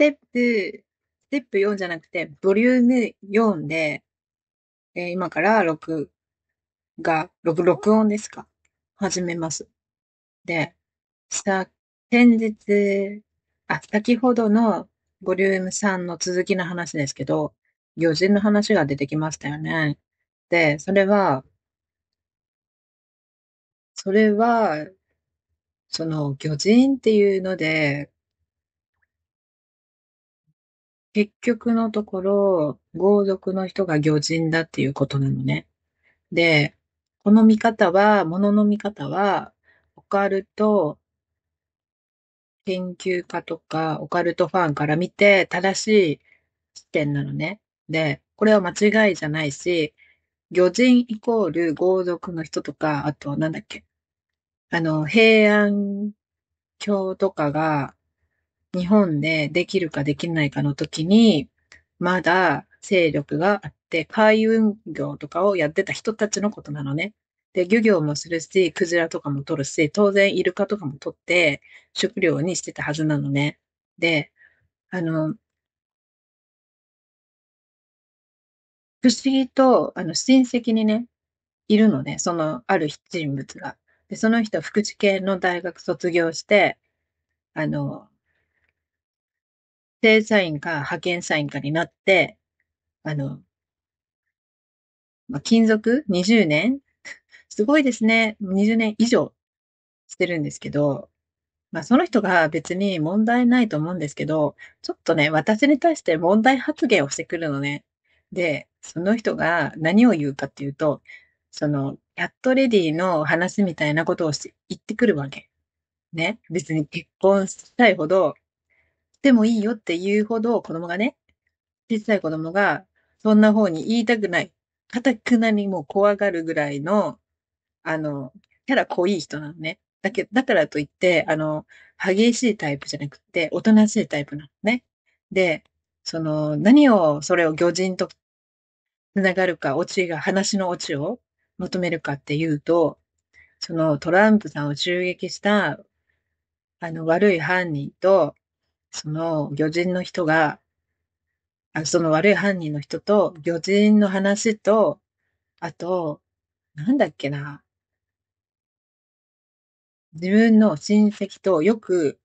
ステップ、ステップ4じゃなくて、ボリューム4で、えー、今から6が、6、録音ですか始めます。で、さ、先日、あ、先ほどのボリューム3の続きの話ですけど、魚人の話が出てきましたよね。で、それは、それは、その魚人っていうので、結局のところ、豪族の人が魚人だっていうことなのね。で、この見方は、ものの見方は、オカルト研究家とか、オカルトファンから見て正しい視点なのね。で、これは間違いじゃないし、魚人イコール豪族の人とか、あとなんだっけ。あの、平安京とかが日本でできるかできないかの時に、まだ勢力があって、海運業とかをやってた人たちのことなのね。で、漁業もするし、クジラとかも取るし、当然イルカとかも取って、食料にしてたはずなのね。で、あの、不思議と、あの、親戚にね、いるのね、その、ある人物が。で、その人、は福知系の大学卒業して、あの、正社員か派遣社員かになって、あの、まあ、勤続20年 すごいですね。20年以上してるんですけど、まあその人が別に問題ないと思うんですけど、ちょっとね、私に対して問題発言をしてくるのね。で、その人が何を言うかっていうと、その、やっとレディの話みたいなことをし言ってくるわけ。ね。別に結婚したいほどってもいいよっていうほど子供がね、小さい子供がそんな方に言いたくない。かたくなにもう怖がるぐらいの、あの、キャラ濃い人なのね。だけだからといって、あの、激しいタイプじゃなくて、おとなしいタイプなのね。で、その、何を、それを魚人と繋がるか、オチが、話のオチを求めるかっていうと、そのトランプさんを襲撃した、あの、悪い犯人と、その魚人の人が、あその悪い犯人の人と、魚人の話と、あと、なんだっけな。自分の親戚とよく、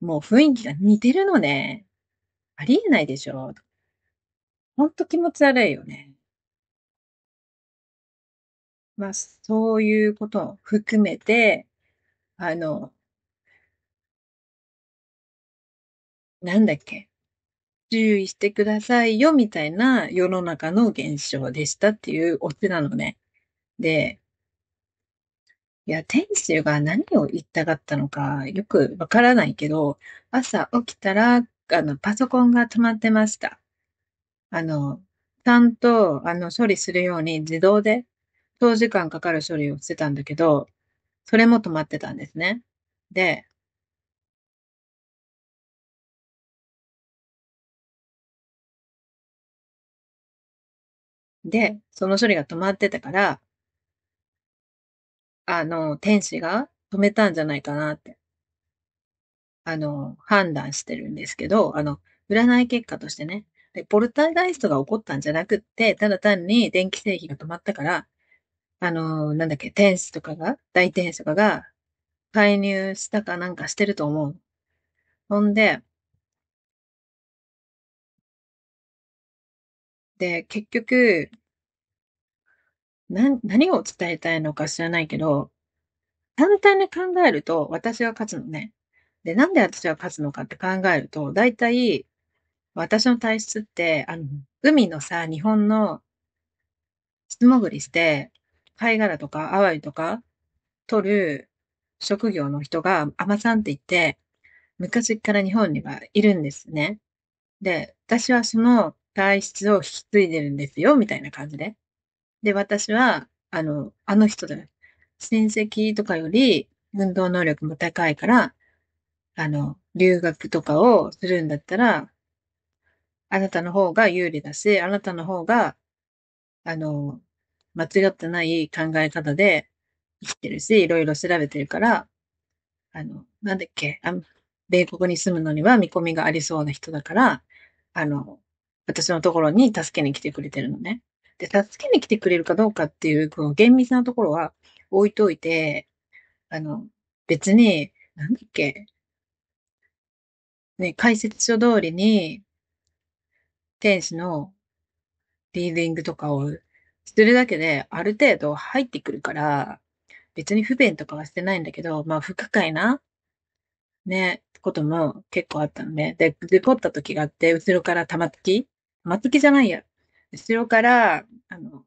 もう雰囲気が似てるのね。ありえないでしょ。ほんと気持ち悪いよね。まあ、そういうことを含めて、あの、なんだっけ、注意してくださいよみたいな世の中の現象でしたっていうオチなのね。で、いや、天使が何を言ったかったのかよくわからないけど、朝起きたら、あの、パソコンが止まってました。あの、ちゃんと、あの、処理するように自動で長時間かかる処理をしてたんだけど、それも止まってたんですね。で、で、その処理が止まってたから、あの、天使が止めたんじゃないかなって、あの、判断してるんですけど、あの、占い結果としてね、で、ポルターガイストが起こったんじゃなくって、ただ単に電気製品が止まったから、あの、なんだっけ、天使とかが、大天使とかが介入したかなんかしてると思う。ほんで、って結局、な、何を伝えたいのか知らないけど、簡単に考えると私は勝つのね。で、なんで私は勝つのかって考えると、大体、私の体質って、あの、海のさ、日本の素潜りして、貝殻とかアワビとか取る職業の人が、アマさんって言って、昔から日本にはいるんですね。で、私はその体質を引き継いでるんですよ、みたいな感じで。で、私は、あの、あの人だ。親戚とかより運動能力も高いから、あの、留学とかをするんだったら、あなたの方が有利だし、あなたの方が、あの、間違ってない考え方で生きてるし、いろいろ調べてるから、あの、なんだっけ、あ米国に住むのには見込みがありそうな人だから、あの、私のところに助けに来てくれてるのね。で、助けに来てくれるかどうかっていう、この厳密なところは置いといて、あの、別に、なんだっけ、ね、解説書通りに、天使のリーディングとかをするだけで、ある程度入ってくるから、別に不便とかはしてないんだけど、まあ不可解な、ね、ことも結構あったのね。で、デコった時があって、後ろから玉突き松木じゃないや。後ろから、あの、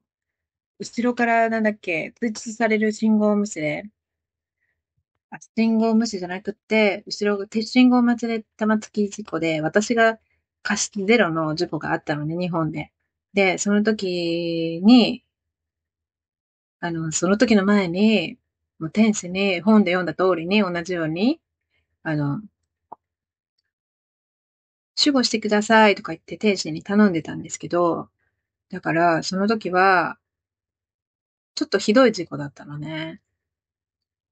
後ろからなんだっけ、通知される信号無視で、あ信号無視じゃなくて、後ろ、信号待ちで玉突き事故で、私が過失ゼロの事故があったのね、日本で。で、その時に、あの、その時の前に、もう天使に本で読んだ通りに同じように、あの、守護してくださいとか言って天使に頼んでたんですけど、だからその時は、ちょっとひどい事故だったのね。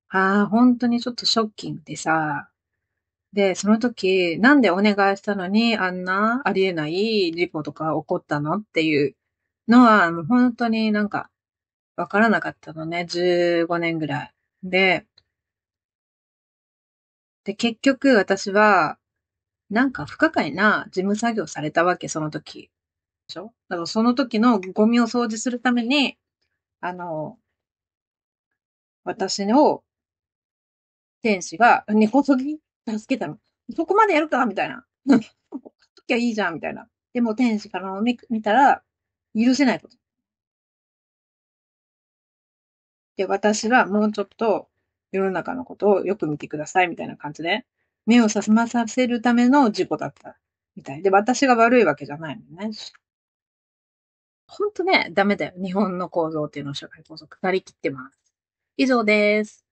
ああ、本当にちょっとショッキングでさ、で、その時、なんでお願いしたのに、あんなありえない事故とか起こったのっていうのは、もう本当になんか、わからなかったのね。15年ぐらい。で、で、結局私は、なんか不可解な事務作業されたわけ、その時。でしょだからその時のゴミを掃除するために、あの、私を、天使が根こそぎ助けたの。そこまでやるかみたいな。ほっときゃいいじゃんみたいな。でも天使から見見たら、許せないこと。で、私はもうちょっと世の中のことをよく見てくださいみたいな感じで、目を覚まさせるための事故だった。みたい。で、私が悪いわけじゃないのね。ほんとね、ダメだよ。日本の構造っていうのを社会構造、なりきってます。以上です。